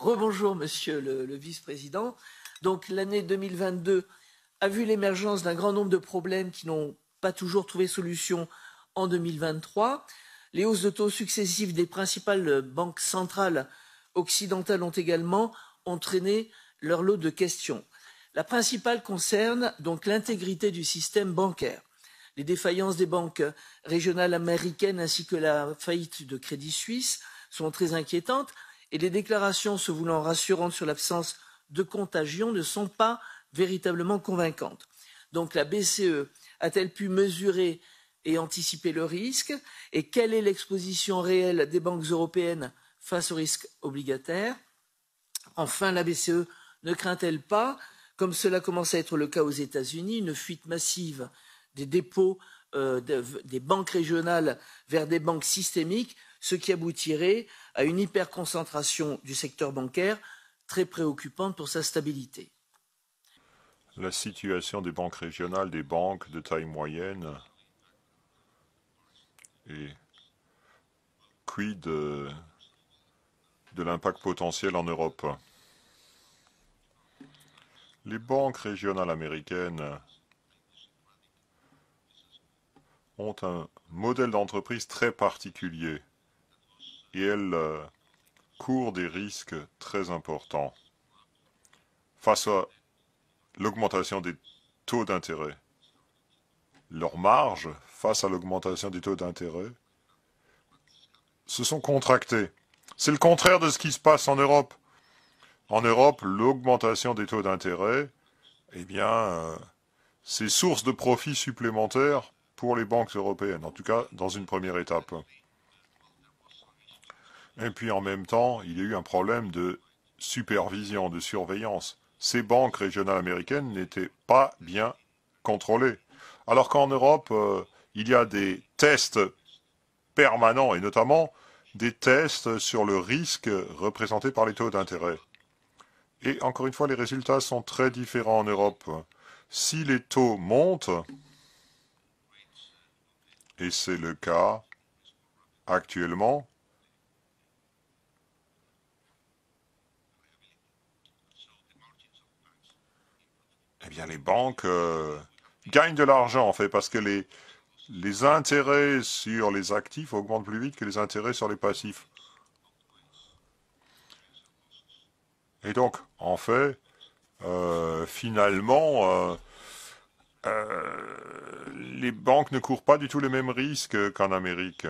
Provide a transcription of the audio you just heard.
Rebonjour, monsieur le, vice-président. Donc, l'année 2022 a vu l'émergence d'un grand nombre de problèmes qui n'ont pas toujours trouvé solution en 2023. Les hausses de taux successives des principales banques centrales occidentales ont également entraîné leur lot de questions. La principale concerne donc l'intégrité du système bancaire. Les défaillances des banques régionales américaines ainsi que la faillite de Crédit Suisse sont très inquiétantes et les déclarations se voulant rassurantes sur l'absence de contagion ne sont pas véritablement convaincantes. Donc la BCE a-t-elle pu mesurer et anticiper le risque et quelle est l'exposition réelle des banques européennes face au risque obligataire Enfin, la BCE ne craint-elle pas, comme cela commence à être le cas aux États-Unis, une fuite massive des dépôts euh, des banques régionales vers des banques systémiques ce qui aboutirait à une hyperconcentration du secteur bancaire très préoccupante pour sa stabilité. La situation des banques régionales, des banques de taille moyenne et quid de, de l'impact potentiel en Europe. Les banques régionales américaines ont un modèle d'entreprise très particulier et elle euh, courent des risques très importants face à l'augmentation des taux d'intérêt. Leurs marges, face à l'augmentation des taux d'intérêt, se sont contractées. C'est le contraire de ce qui se passe en Europe. En Europe, l'augmentation des taux d'intérêt, eh bien, euh, c'est source de profits supplémentaires pour les banques européennes, en tout cas dans une première étape. Et puis en même temps, il y a eu un problème de supervision, de surveillance. Ces banques régionales américaines n'étaient pas bien contrôlées. Alors qu'en Europe, euh, il y a des tests permanents et notamment des tests sur le risque représenté par les taux d'intérêt. Et encore une fois, les résultats sont très différents en Europe. Si les taux montent, et c'est le cas actuellement, Eh bien, les banques euh, gagnent de l'argent, en fait, parce que les, intérêts sur les actifs augmentent plus vite que les intérêts sur les passifs. Et donc, en fait, euh, finalement, euh, les banques ne courent pas du tout les mêmes risques qu'en Amérique.